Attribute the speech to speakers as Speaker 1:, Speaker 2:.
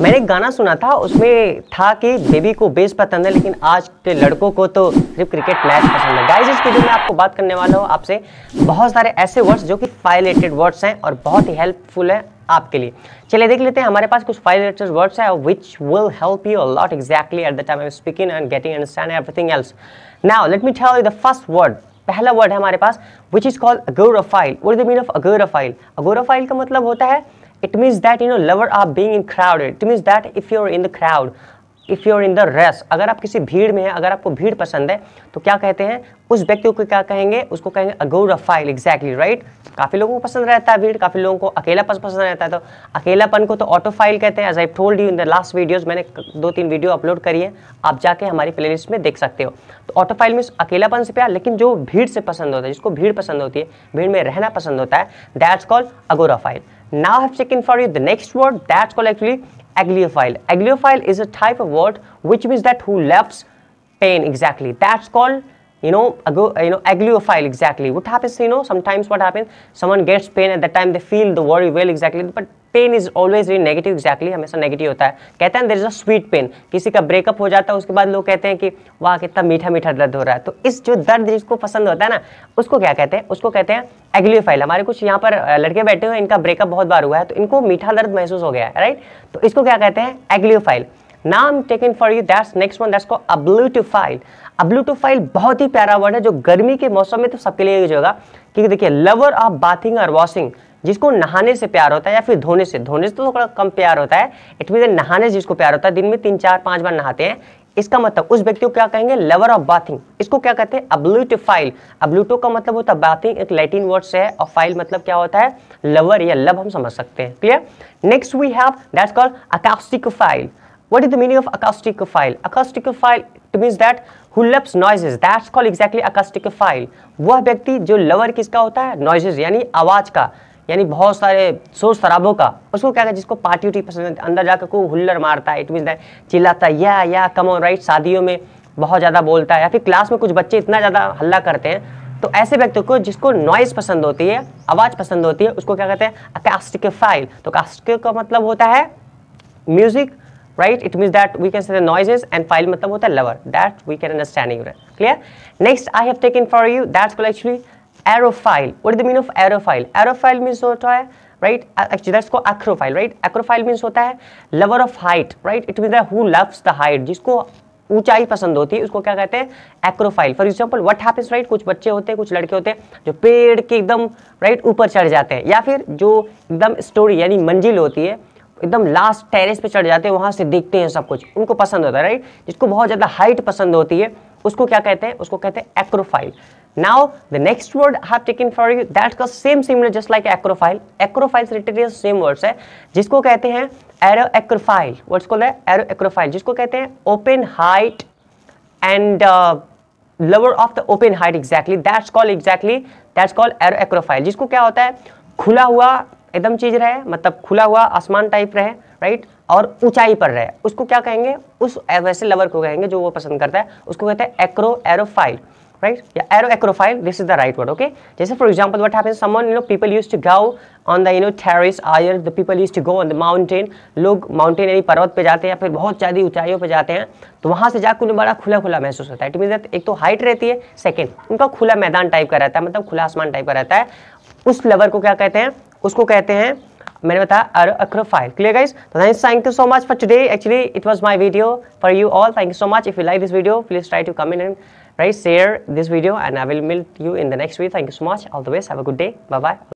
Speaker 1: मैंने एक गाना सुना था उसमें था कि बेबी को बेस पसंद है लेकिन आज के लड़कों को तो सिर्फ क्रिकेट मैच पसंद है गाइस इस वीडियो में आपको बात करने वाला हूँ आपसे बहुत सारे ऐसे वर्ड्स जो कि फाइलेटेड वर्ड्स हैं और बहुत ही हेल्पफुल हैं आपके लिए चलिए देख लेते हैं हमारे पास कुछ फाइव वर्ड्स है which will help you lot exactly at the time I speaking and getting understand everything else now let me tell you the first word पहला वर्ड है हमारे पास which is called agoraphile what is the mean of agoraphile agoraphile का मतलब होता है it means that you know lover are being in crowd it means that if you are in the crowd if you are in the race अगर आप किसी भीड़ में हैं अगर आपको भीड़ पसंद है तो क्या कहते हैं उस व्यक्ति को क्या कहेंगे उसको कहेंगे अगोर अगोराफाइल एग्जैक्टली राइट काफ़ी लोगों को पसंद रहता है भीड़ काफ़ी लोगों को अकेला पस पसंद रहता है तो अकेलापन को तो ऑटो फाइल कहते हैं as I told you in the last videos मैंने दो तीन वीडियो अपलोड करी है आप जाके हमारी प्लेलिस्ट में देख सकते हो तो ऑटो फाइल मीन्स अकेलापन से प्यार लेकिन जो भीड़ से पसंद होता है जिसको भीड़ पसंद होती है भीड़ में रहना पसंद होता है that's call agoraphile now i've taken for you the next word that's called actually agliophile agliophile is a type of word which means that who loves pain exactly that's called you know, ago, you know, agliophile exactly. What happens, you know, sometimes what happens, someone gets pain at that time they feel the worry well exactly, but pain is always very negative exactly हमेशा negative होता है कहते हैं there is a sweet pain किसी का breakup हो जाता है उसके बाद लोग कहते हैं कि वाह कितना मीठा मीठा दर्द हो रहा है तो इस जो दर्द जिसको पसंद होता है ना उसको क्या कहते हैं उसको कहते हैं एग्लियोफाइल हमारे कुछ यहाँ पर लड़के बैठे हुए इनका ब्रेकअप बहुत बार हुआ है तो इनको मीठा दर्द महसूस हो गया है राइट तो इसको क्या कहते हैं algophile now I am taking for you that's next one that's को अब्लूटोफाइल अब्लूटोफाइल बहुत ही प्यारा वर्ड है जो गर्मी के मौसम में तो सबके लिए यूज होगा क्योंकि देखिए लवर ऑफ बाथिंग और वॉशिंग जिसको नहाने से प्यार होता है या फिर धोने से धोने से तो थोड़ा कम प्यार होता है इट मीन नहाने से जिसको प्यार होता है दिन में तीन चार पांच बार नहाते हैं इसका मतलब उस व्यक्ति को क्या कहेंगे लवर ऑफ बाथिंग इसको क्या कहते हैं फाइल अब्लूटो का मतलब होता है बाथिंग एक लैटिन वर्ड से है और फाइल मतलब क्या होता है लवर या लव हम समझ सकते हैं clear next we have that's called acousticophile What is the meaning of acousticophile? Acousticophile it means that who loves noises. That's called exactly acousticophile. woh vyakti jo lover kiska hota hai noises yani awaaz ka यानी बहुत सारे शोर शराबों का उसको क्या है जिसको party उटी पसंद है अंदर जाकर को हुल्लर मारता है इट मीन दैट चिल्लाता है या या कम ऑन राइट शादियों में बहुत ज़्यादा बोलता है या फिर क्लास में कुछ बच्चे इतना ज़्यादा हल्ला करते हैं तो ऐसे व्यक्ति को जिसको नॉइज पसंद होती है आवाज़ पसंद होती है उसको क्या कहते हैं अकास्टिक फाइल तो कास्टिक का मतलब होता है music right it mean that we can say noises and phile मतलब होता है lover that we can understand your clear next I have taken for you that's call actually aerophile what the mean of aerophile aerophile means होता है right actually that's को एक्रोफाइल right एक्रोफाइल means होता है lover of height right it mean that who loves the height जिसको ऊंचाई पसंद होती है उसको क्या कहते हैं acrophile for example what happens right कुछ बच्चे होते हैं कुछ लड़के होते हैं जो पेड़ के एकदम राइट ऊपर चढ़ जाते हैं या फिर जो एकदम स्टोरी यानी मंजिल होती है एकदम लास्ट टेरेस पे चढ़ जाते हैं वहां से देखते हैं सब कुछ उनको पसंद होता है राइट जिसको बहुत ज्यादा हाइट पसंद होती है उसको क्या कहते हैं उसको कहते हैं acrophile now the next word have taken for you that का same similar just like acrophile acrophile same words है जिसको कहते हैं एरो एक्रोफाइल वर्ड्स को एरो एक्रोफाइल जिसको कहते हैं open height and lover of the open height exactly that's call exactly that's call aero acrophile जिसको क्या होता है खुला हुआ एकदम चीज रहे मतलब खुला हुआ आसमान टाइप रहे राइट और ऊंचाई पर रहे उसको क्या कहेंगे उस वैसे लवर को कहेंगे जो वो पसंद करता है उसको कहते हैं acro aerophile right yeah aeroacrophile this is the right word okay just for example what happens someone you know people used to go on the you know terrace higher the people used to go on the लोग mountain यानी पर्वत पे जाते हैं या फिर बहुत ज़्यादा ऊंचाइयों पे जाते हैं तो वहाँ से जाकर उन्हें बड़ा खुला खुला महसूस होता है इट मीन दैट एक तो हाइट रहती है सेकेंड उनका खुला मैदान टाइप का रहता है मतलब खुला आसमान टाइप का रहता है उस लवर को क्या कहते हैं उसको कहते हैं मैंने बताया अक्रोफाइल क्लियर गाइस तो thank you so much for today actually it was my video for you all thank you so much if you like this video please try to comment and write share this video and I will मिल you in the next video thank you so much all the best have a good day bye bye